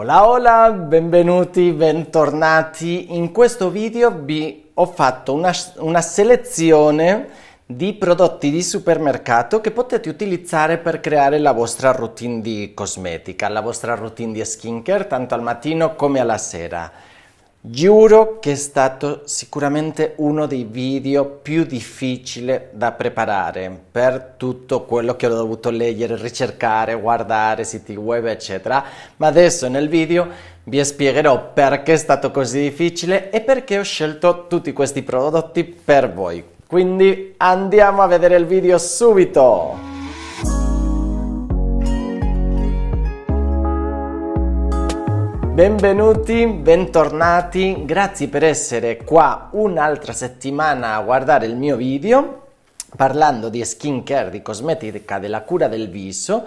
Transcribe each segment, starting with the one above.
Hola hola, benvenuti, bentornati. In questo video vi ho fatto una, una selezione di prodotti di supermercato che potete utilizzare per creare la vostra routine di cosmetica, la vostra routine di skincare tanto al mattino come alla sera. Giuro che è stato sicuramente uno dei video più difficili da preparare per tutto quello che ho dovuto leggere, ricercare, guardare, siti web eccetera, ma adesso nel video vi spiegherò perché è stato così difficile e perché ho scelto tutti questi prodotti per voi. Quindi andiamo a vedere il video subito! Benvenuti, bentornati, grazie per essere qua un'altra settimana a guardare il mio video parlando di skincare, di cosmetica, della cura del viso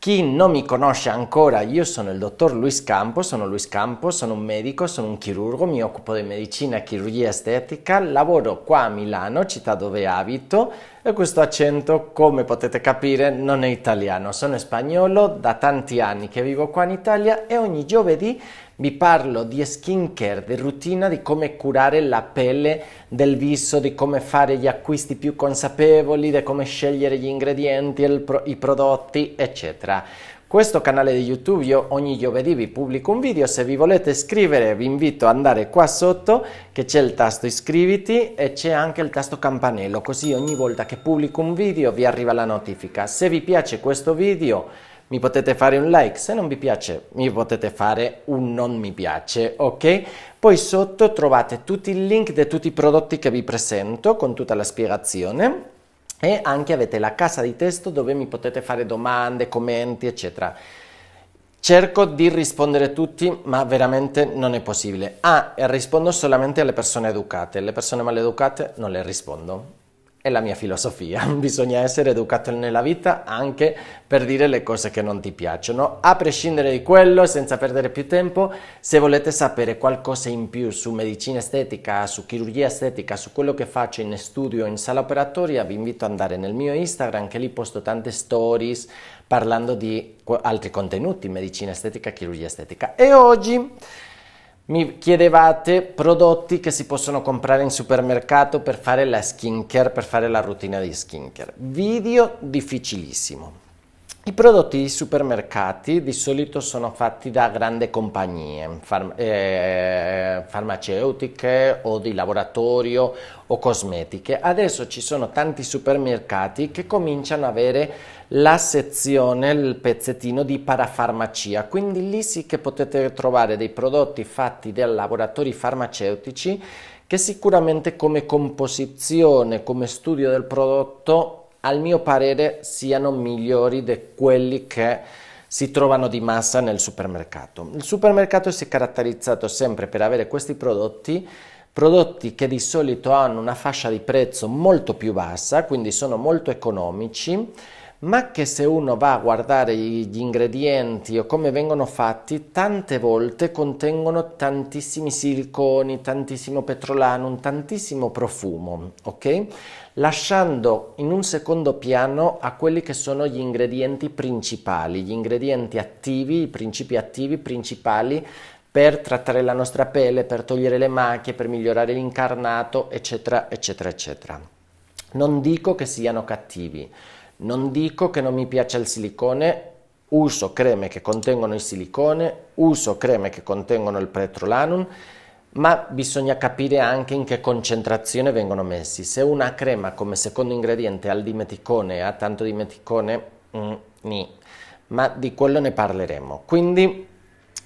chi non mi conosce ancora, io sono il dottor Luis Campos, sono Luis Campos, sono un medico, sono un chirurgo, mi occupo di medicina e chirurgia estetica, lavoro qua a Milano, città dove abito e questo accento, come potete capire, non è italiano, sono spagnolo da tanti anni che vivo qua in Italia e ogni giovedì vi parlo di skincare, di routine, di come curare la pelle del viso, di come fare gli acquisti più consapevoli, di come scegliere gli ingredienti, pro i prodotti, eccetera. Questo canale di YouTube io ogni giovedì vi pubblico un video, se vi volete iscrivere vi invito ad andare qua sotto che c'è il tasto iscriviti e c'è anche il tasto campanello, così ogni volta che pubblico un video vi arriva la notifica. Se vi piace questo video mi potete fare un like, se non vi piace mi potete fare un non mi piace, ok? Poi sotto trovate tutti i link di tutti i prodotti che vi presento con tutta la spiegazione e anche avete la casa di testo dove mi potete fare domande, commenti, eccetera. Cerco di rispondere a tutti, ma veramente non è possibile. Ah, rispondo solamente alle persone educate. Le persone maleducate non le rispondo è la mia filosofia, bisogna essere educato nella vita anche per dire le cose che non ti piacciono. A prescindere di quello, senza perdere più tempo, se volete sapere qualcosa in più su medicina estetica, su chirurgia estetica, su quello che faccio in studio in sala operatoria, vi invito ad andare nel mio Instagram che lì posto tante stories parlando di altri contenuti, medicina estetica, chirurgia estetica. E oggi mi chiedevate prodotti che si possono comprare in supermercato per fare la skincare, per fare la routine di skincare. Video difficilissimo. I prodotti di supermercati di solito sono fatti da grandi compagnie, eh, farmaceutiche o di laboratorio o cosmetiche. Adesso ci sono tanti supermercati che cominciano ad avere la sezione, il pezzettino di parafarmacia, quindi lì sì che potete trovare dei prodotti fatti da laboratori farmaceutici che sicuramente come composizione, come studio del prodotto, al mio parere siano migliori di quelli che si trovano di massa nel supermercato. Il supermercato si è caratterizzato sempre per avere questi prodotti prodotti che di solito hanno una fascia di prezzo molto più bassa, quindi sono molto economici ma che se uno va a guardare gli ingredienti o come vengono fatti, tante volte contengono tantissimi siliconi, tantissimo petrolanum, tantissimo profumo, ok? Lasciando in un secondo piano a quelli che sono gli ingredienti principali, gli ingredienti attivi, i principi attivi principali per trattare la nostra pelle, per togliere le macchie, per migliorare l'incarnato, eccetera, eccetera, eccetera. Non dico che siano cattivi non dico che non mi piace il silicone, uso creme che contengono il silicone, uso creme che contengono il petrolanum, ma bisogna capire anche in che concentrazione vengono messi. Se una crema come secondo ingrediente ha il dimeticone, ha tanto dimeticone, mm, nì. ma di quello ne parleremo. Quindi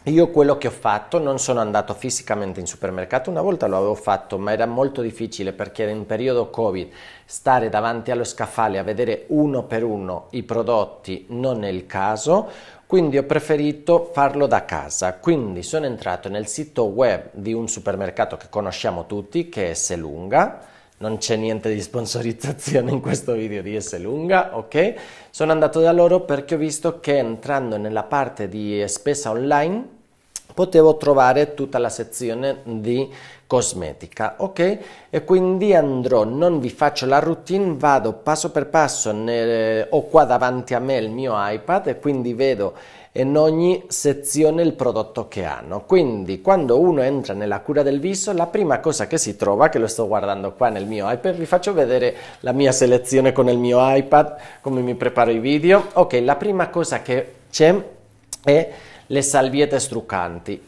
io quello che ho fatto, non sono andato fisicamente in supermercato, una volta lo avevo fatto, ma era molto difficile perché in periodo Covid stare davanti allo scaffale a vedere uno per uno i prodotti non è il caso, quindi ho preferito farlo da casa. Quindi sono entrato nel sito web di un supermercato che conosciamo tutti, che è Selunga non c'è niente di sponsorizzazione in questo video di S lunga, ok? Sono andato da loro perché ho visto che entrando nella parte di spesa online potevo trovare tutta la sezione di cosmetica, ok? E quindi andrò, non vi faccio la routine, vado passo per passo, nel, ho qua davanti a me il mio iPad e quindi vedo in ogni sezione il prodotto che hanno. Quindi quando uno entra nella cura del viso, la prima cosa che si trova, che lo sto guardando qua nel mio iPad, vi faccio vedere la mia selezione con il mio iPad, come mi preparo i video. Ok, la prima cosa che c'è è le salviette struccanti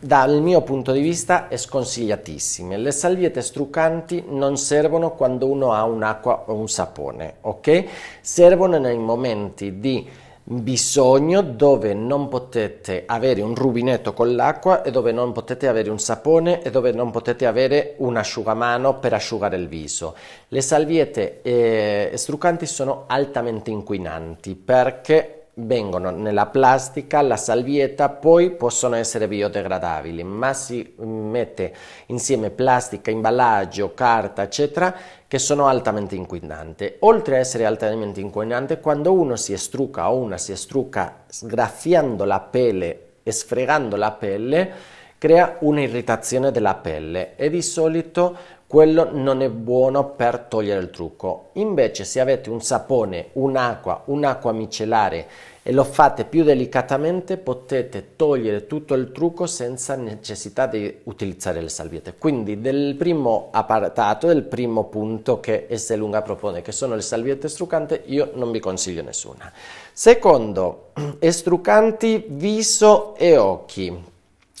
dal mio punto di vista è sconsigliatissime. Le salviette struccanti non servono quando uno ha un'acqua o un sapone, ok? Servono nei momenti di bisogno dove non potete avere un rubinetto con l'acqua e dove non potete avere un sapone e dove non potete avere un asciugamano per asciugare il viso. Le salviette eh, struccanti sono altamente inquinanti perché vengono nella plastica, la salvietta, poi possono essere biodegradabili, ma si mette insieme plastica, imballaggio, carta, eccetera, che sono altamente inquinanti. Oltre a essere altamente inquinanti, quando uno si estruca o una si estruca sgraffiando la pelle e sfregando la pelle, crea un'irritazione della pelle e di solito quello non è buono per togliere il trucco. Invece se avete un sapone, un'acqua, un'acqua micellare e lo fate più delicatamente potete togliere tutto il trucco senza necessità di utilizzare le salviette. Quindi del primo appartato, del primo punto che S. propone, che sono le salviette struccanti, io non vi consiglio nessuna. Secondo, estruccanti viso e occhi.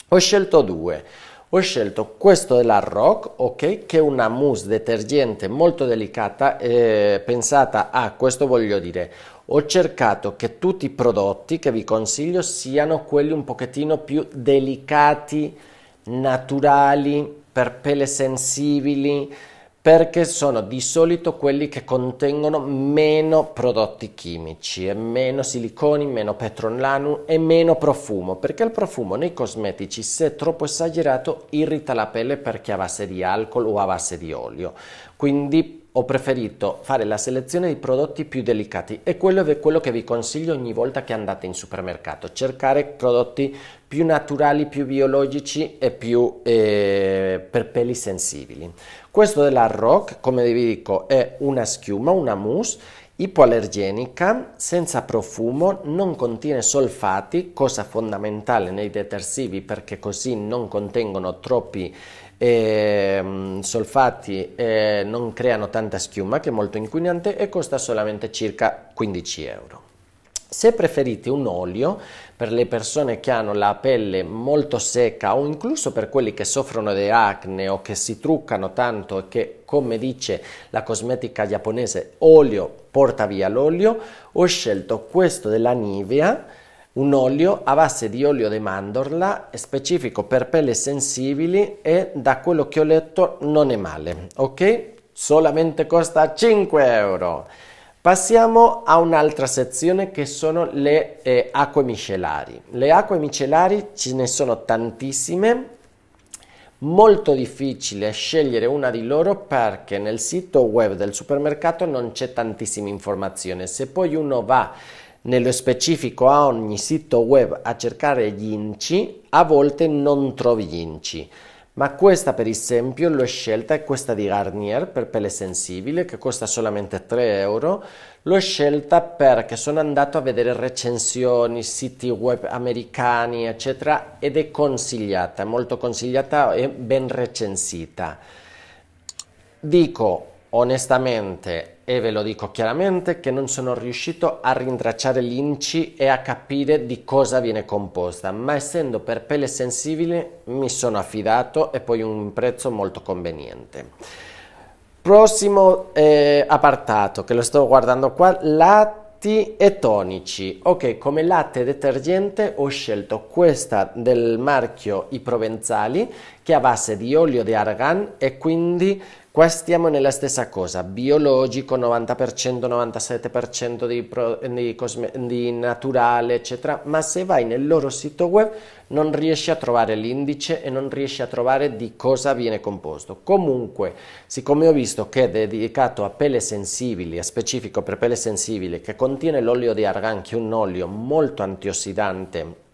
Ho scelto due. Ho scelto questo della Rock, ok, che è una mousse detergente molto delicata, eh, pensata a questo voglio dire, ho cercato che tutti i prodotti che vi consiglio siano quelli un pochettino più delicati, naturali, per pelle sensibili, perché sono di solito quelli che contengono meno prodotti chimici e meno siliconi, meno petrolano e meno profumo, perché il profumo nei cosmetici se troppo esagerato irrita la pelle perché è a base di alcol o a base di olio. Quindi ho preferito fare la selezione di prodotti più delicati e quello è quello che vi consiglio ogni volta che andate in supermercato, cercare prodotti più naturali, più biologici e più eh, per peli sensibili. Questo della ROC, come vi dico, è una schiuma, una mousse ipoallergenica, senza profumo, non contiene solfati, cosa fondamentale nei detersivi perché così non contengono troppi eh, solfati, eh, non creano tanta schiuma che è molto inquinante e costa solamente circa 15 euro. Se preferite un olio per le persone che hanno la pelle molto secca o incluso per quelli che soffrono di acne o che si truccano tanto e che come dice la cosmetica giapponese olio porta via l'olio, ho scelto questo della Nivea, un olio a base di olio di mandorla specifico per pelle sensibili e da quello che ho letto non è male, ok? Solamente costa 5 euro. Passiamo a un'altra sezione che sono le eh, acque micellari. Le acque micellari ce ne sono tantissime, molto difficile scegliere una di loro perché nel sito web del supermercato non c'è tantissima informazione. Se poi uno va nello specifico a ogni sito web a cercare gli inci, a volte non trovi gli inci ma questa per esempio l'ho scelta, è questa di Garnier per pelle sensibile che costa solamente 3 euro, l'ho scelta perché sono andato a vedere recensioni, siti web americani eccetera ed è consigliata, molto consigliata e ben recensita. Dico, onestamente e ve lo dico chiaramente che non sono riuscito a rintracciare l'inci e a capire di cosa viene composta, ma essendo per pelle sensibile mi sono affidato e poi un prezzo molto conveniente. Prossimo eh, appartato che lo sto guardando qua, la e tonici. Ok, come latte detergente ho scelto questa del marchio I Provenzali che è a base di olio di argan e quindi Qua stiamo nella stessa cosa, biologico 90%, 97% di, pro, di, cosme, di, naturale, eccetera, ma se vai nel loro sito web non riesci a trovare l'indice e non riesci a trovare di cosa viene composto. Comunque, siccome ho visto che è dedicato a pelle sensibili, è specifico per pelle sensibili, che contiene l'olio di argan, che è un olio molto antiossidante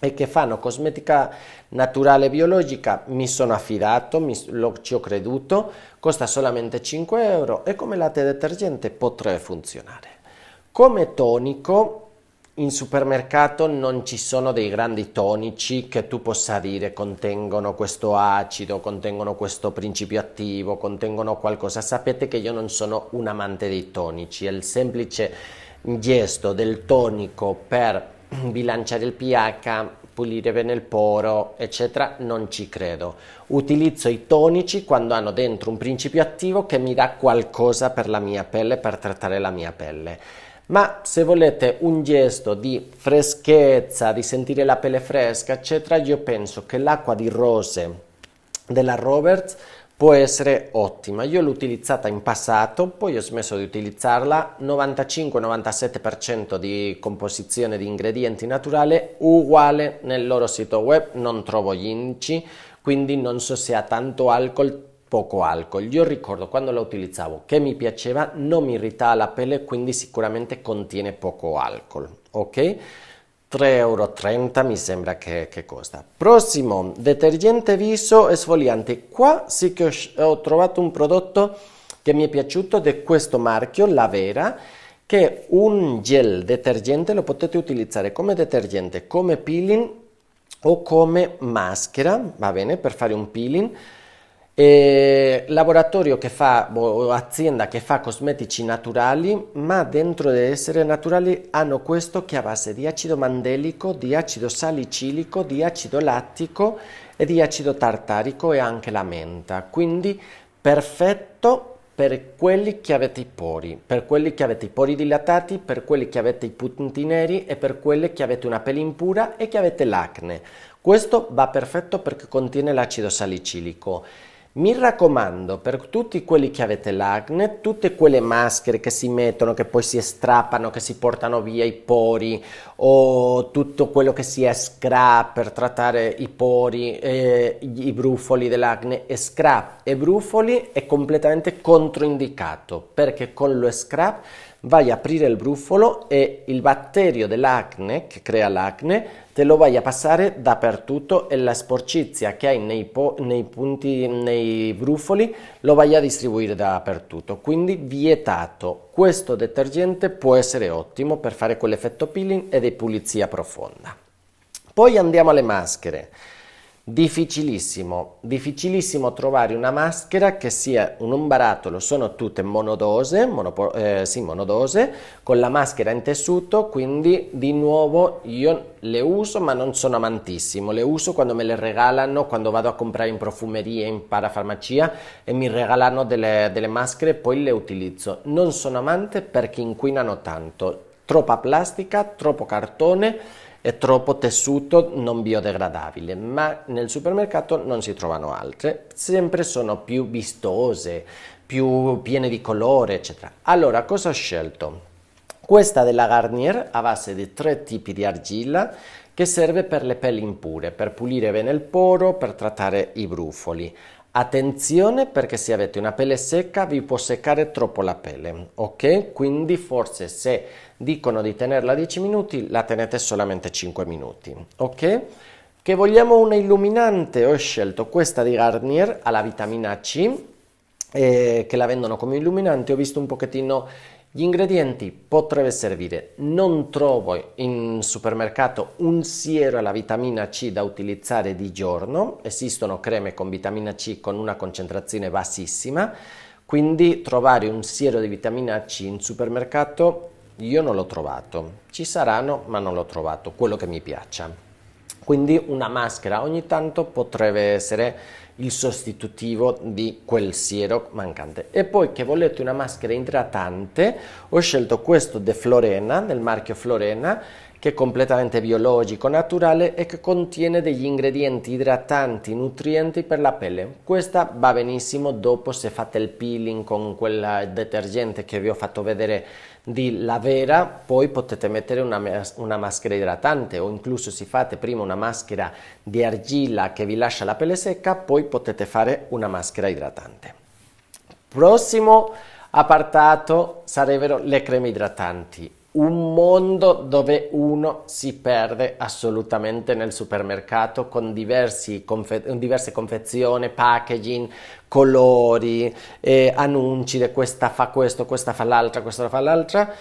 e che fanno cosmetica naturale biologica mi sono affidato, mi, lo, ci ho creduto, costa solamente 5 euro e come latte detergente potrebbe funzionare. Come tonico in supermercato non ci sono dei grandi tonici che tu possa dire contengono questo acido, contengono questo principio attivo, contengono qualcosa. Sapete che io non sono un amante dei tonici, il semplice gesto del tonico per bilanciare il pH, pulire bene il poro, eccetera, non ci credo. Utilizzo i tonici quando hanno dentro un principio attivo che mi dà qualcosa per la mia pelle, per trattare la mia pelle. Ma se volete un gesto di freschezza, di sentire la pelle fresca, eccetera, io penso che l'acqua di rose della Roberts può essere ottima. Io l'ho utilizzata in passato, poi ho smesso di utilizzarla, 95-97% di composizione di ingredienti naturale uguale nel loro sito web, non trovo gli indici, quindi non so se ha tanto alcol, poco alcol. Io ricordo quando la utilizzavo che mi piaceva, non mi irritava la pelle, quindi sicuramente contiene poco alcol, ok? 3,30 euro mi sembra che, che, costa. Prossimo, detergente viso esfoliante. Qua sì che ho, ho, trovato un prodotto che mi è piaciuto di questo marchio, La Vera, che è un gel detergente, lo potete utilizzare come detergente, come peeling o come maschera, va bene, per fare un peeling eh, laboratorio che fa, boh, o azienda che fa cosmetici naturali, ma dentro di essere naturali hanno questo che è a base di acido mandelico, di acido salicilico, di acido lattico e di acido tartarico e anche la menta. Quindi perfetto per quelli che avete i pori, per quelli che avete i pori dilatati, per quelli che avete i punti neri e per quelli che avete una pelle impura e che avete l'acne. Questo va perfetto perché contiene l'acido salicilico. Mi raccomando, per tutti quelli che avete l'acne, tutte quelle maschere che si mettono, che poi si strappano, che si portano via i pori, o tutto quello che si è scrap per trattare i pori, eh, i brufoli dell'acne, e scrap e brufoli è completamente controindicato, perché con lo scrap vai a aprire il brufolo e il batterio dell'acne, che crea l'acne, te lo vai a passare dappertutto e la sporcizia che hai nei, po- nei punti, nei brufoli, lo vai a distribuire dappertutto. Quindi vietato. Questo detergente può essere ottimo per fare quell'effetto peeling e di pulizia profonda. Poi andiamo alle maschere. Difficilissimo, difficilissimo trovare una maschera che sia un barattolo, sono tutte monodose, monopo, eh, sì, monodose, con la maschera in tessuto, quindi di nuovo io le uso ma non sono amantissimo, le uso quando me le regalano, quando vado a comprare in profumeria, in parafarmacia e mi regalano delle, delle maschere, poi le utilizzo. Non sono amante perché inquinano tanto, troppa plastica, troppo cartone è troppo tessuto non biodegradabile, ma nel supermercato non si trovano altre, sempre sono più vistose, più piene di colore, eccetera. Allora, cosa ho scelto? Questa della Garnier a base di tre tipi di argilla che serve per le pelli impure, per pulire bene il poro, per trattare i brufoli. Attenzione perché se avete una pelle secca vi può seccare troppo la pelle, ok? Quindi forse se dicono di tenerla 10 minuti la tenete solamente 5 minuti, ok? Che vogliamo una illuminante, ho scelto questa di Garnier alla vitamina C eh, che la vendono come illuminante, ho visto un pochettino gli ingredienti potrebbe servire, non trovo in supermercato un siero alla vitamina C da utilizzare di giorno, esistono creme con vitamina C con una concentrazione bassissima, quindi trovare un siero di vitamina C in supermercato io non l'ho trovato, ci saranno ma non l'ho trovato, quello che mi piaccia. Quindi una maschera ogni tanto potrebbe essere il sostitutivo di quel siero mancante. E poi che volete una maschera idratante, ho scelto questo De Florena, del marchio Florena, che è completamente biologico, naturale e che contiene degli ingredienti idratanti, nutrienti per la pelle. Questa va benissimo dopo se fate il peeling con quel detergente che vi ho fatto vedere di lavera, poi potete mettere una, una, maschera idratante o incluso se fate prima una maschera di argilla che vi lascia la pelle secca, poi potete fare una maschera idratante. Prossimo apartato sarebbero le creme idratanti un mondo dove uno si perde assolutamente nel supermercato con, diversi confe- diverse confezioni, packaging, colori, eh, annunci di questa fa questo, questa fa l'altra, questa fa l'altra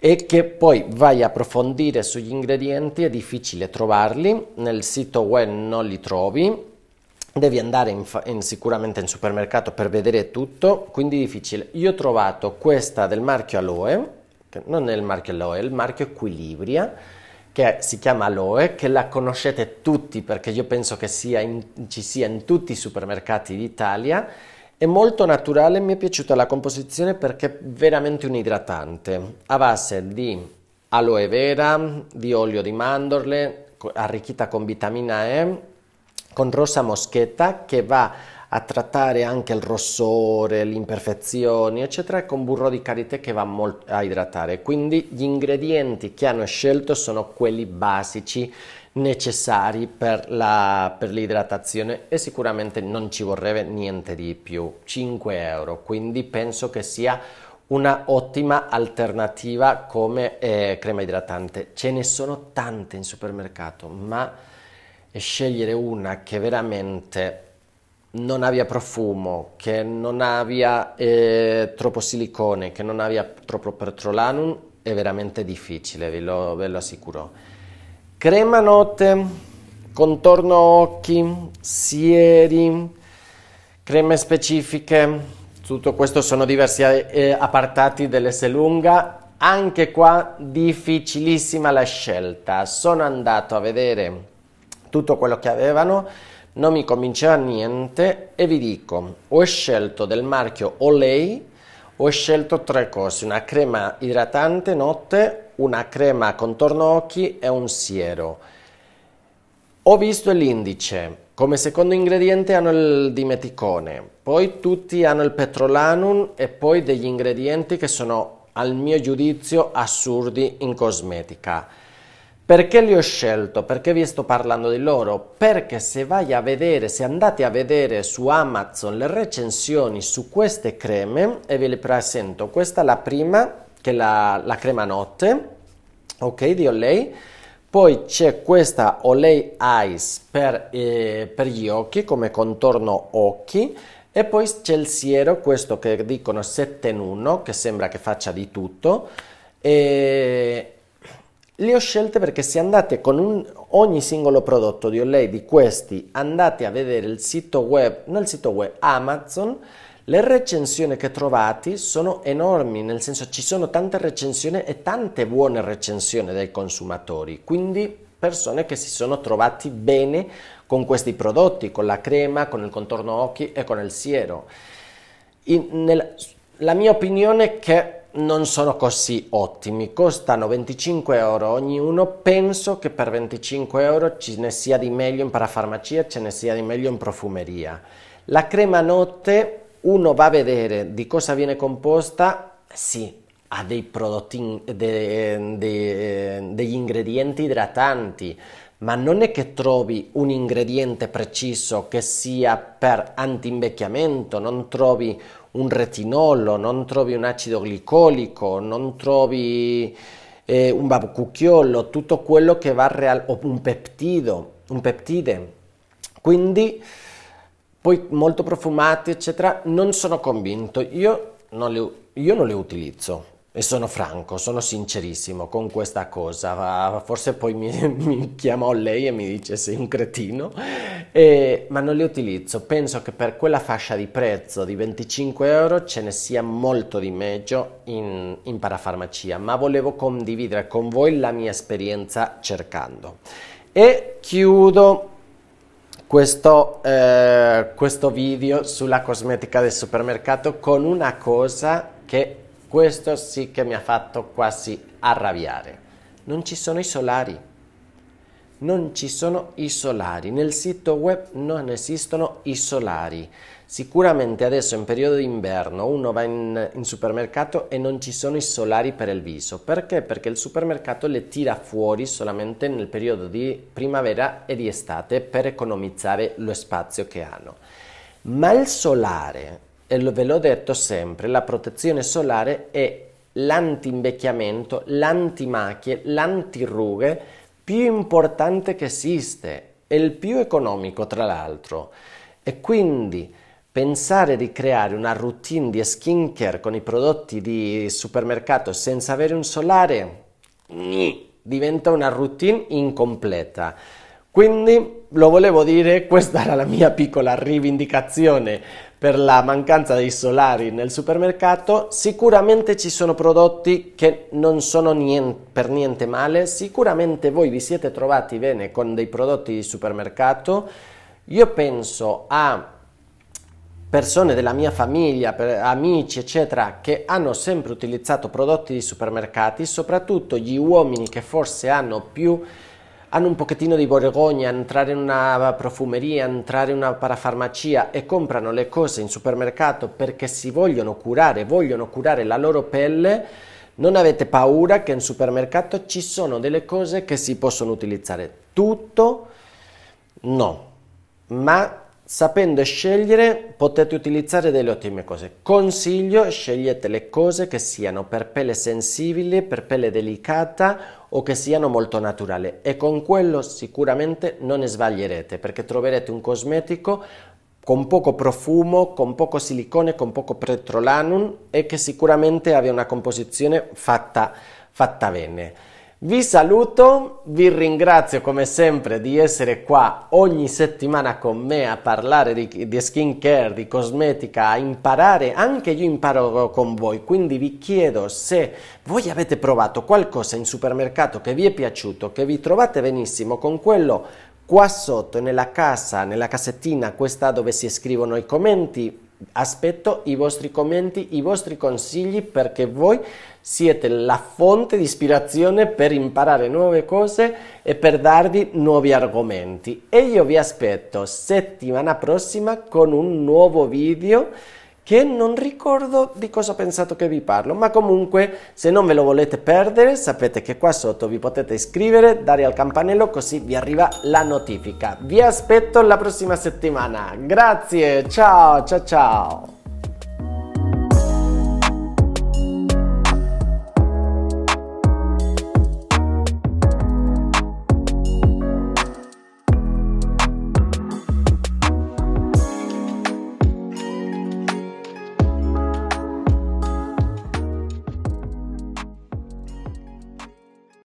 e che poi vai a approfondire sugli ingredienti, è difficile trovarli, nel sito web non li trovi, devi andare in in, sicuramente in supermercato per vedere tutto, quindi difficile. Io ho trovato questa del marchio Aloe, che non è il marchio Loe, è il marchio Equilibria, che si chiama Loe, che la conoscete tutti perché io penso che sia in, ci sia in tutti i supermercati d'Italia. È molto naturale, mi è piaciuta la composizione perché è veramente un idratante a base di aloe vera, di olio di mandorle, arricchita con vitamina E, con rosa moschetta che va a trattare anche il rossore, le imperfezioni, eccetera, con burro di karité che va molto a idratare. Quindi gli ingredienti che hanno scelto sono quelli basici necessari per, la, per l'idratazione e sicuramente non ci vorrebbe niente di più, 5 euro, quindi penso che sia una ottima alternativa come eh, crema idratante. Ce ne sono tante in supermercato, ma scegliere una che veramente non abbia profumo, che non abbia eh, troppo silicone, che non abbia troppo petrolanum è veramente difficile, ve lo, ve lo assicuro. Crema notte, contorno occhi, sieri, creme specifiche, tutto questo sono diversi eh, appartati dell'Esselunga. Anche qua difficilissima la scelta. Sono andato a vedere tutto quello che avevano non mi convinceva niente e vi dico, ho scelto del marchio Olay, ho scelto tre cose, una crema idratante notte, una crema contorno occhi e un siero. Ho visto l'indice, come secondo ingrediente hanno il dimeticone, poi tutti hanno il petrolanum e poi degli ingredienti che sono, al mio giudizio, assurdi in cosmetica. Perché li ho scelto? Perché vi sto parlando di loro? Perché se vai a vedere, se andate a vedere su Amazon le recensioni su queste creme, e ve le presento, questa è la prima, che è la, la crema notte, ok, di Olay, poi c'è questa Olay Eyes per, eh, per gli occhi, come contorno occhi, e poi c'è il siero, questo che dicono 7 in 1, che sembra che faccia di tutto, e le ho scelte perché se andate con un, ogni singolo prodotto di Olay di questi, andate a vedere il sito web, nel sito web, Amazon, le recensioni che trovate sono enormi, nel senso ci sono tante recensioni e tante buone recensioni dai consumatori, quindi persone che si sono trovati bene con questi prodotti, con la crema, con il contorno occhi e con il siero. In, nel, la mia opinione è che non sono così ottimi, costano 25 euro ognuno, penso che per 25 euro ce ne sia di meglio in parafarmacia, ce ne sia di meglio in profumeria. La crema notte, uno va a vedere di cosa viene composta, sì, ha dei prodotti, de, de, degli ingredienti idratanti, ma non è che trovi un ingrediente preciso che sia per anti-invecchiamento, non trovi un retinolo, non trovi un acido glicolico, non trovi eh, un babucchiolo, tutto quello che va real- o un peptido, un peptide. Quindi poi molto profumati, eccetera, non sono convinto. Io non li, io non li utilizzo e sono franco, sono sincerissimo con questa cosa, forse poi mi, mi chiamò lei e mi dice sei un cretino, e, ma non li utilizzo, penso che per quella fascia di prezzo di 25 euro ce ne sia molto di meglio in, in parafarmacia, ma volevo condividere con voi la mia esperienza cercando. E chiudo questo, eh, questo video sulla cosmetica del supermercato con una cosa che questo sì che mi ha fatto quasi arrabbiare. Non ci sono i solari. Non ci sono i solari. Nel sito web non esistono i solari. Sicuramente adesso in periodo d'inverno uno va in, in, supermercato e non ci sono i solari per il viso. Perché? Perché il supermercato le tira fuori solamente nel periodo di primavera e di estate per economizzare lo spazio che hanno. Ma il solare e lo, ve l'ho detto sempre, la protezione solare è l'anti-invecchiamento, l'anti-macchie, l'anti-rughe più importante che esiste e il più economico tra l'altro. E quindi pensare di creare una routine di skincare con i prodotti di supermercato senza avere un solare diventa una routine incompleta. Quindi lo volevo dire, questa era la mia piccola rivendicazione per la mancanza dei solari nel supermercato, sicuramente ci sono prodotti che non sono niente, per niente male, sicuramente voi vi siete trovati bene con dei prodotti di supermercato. Io penso a persone della mia famiglia, amici, eccetera, che hanno sempre utilizzato prodotti di supermercati, soprattutto gli uomini che forse hanno più hanno un pochettino di borgogna entrare in una profumeria, entrare in una parafarmacia e comprano le cose in supermercato perché si vogliono curare, vogliono curare la loro pelle, non avete paura che in supermercato ci sono delle cose che si possono utilizzare. Tutto no, ma Sapendo scegliere potete utilizzare delle ottime cose. Consiglio, scegliete le cose che siano per pelle sensibile, per pelle delicata o che siano molto naturali e con quello sicuramente non sbaglierete perché troverete un cosmetico con poco profumo, con poco silicone, con poco petrolanum e che sicuramente abbia una composizione fatta, fatta bene. Vi saluto, vi ringrazio come sempre di essere qua ogni settimana con me a parlare di, di skincare, di cosmetica, a imparare, anche io imparo con voi, quindi vi chiedo se voi avete provato qualcosa in supermercato che vi è piaciuto, che vi trovate benissimo con quello qua sotto nella casa, nella casettina, questa dove si scrivono i commenti, aspetto i vostri commenti, i vostri consigli perché voi siete la fonte di ispirazione per imparare nuove cose e per darvi nuovi argomenti. E io vi aspetto settimana prossima con un nuovo video che non ricordo di cosa ho pensato che vi parlo, ma comunque se non ve lo volete perdere sapete che qua sotto vi potete iscrivere, dare al campanello così vi arriva la notifica. Vi aspetto la prossima settimana, grazie, ciao ciao ciao!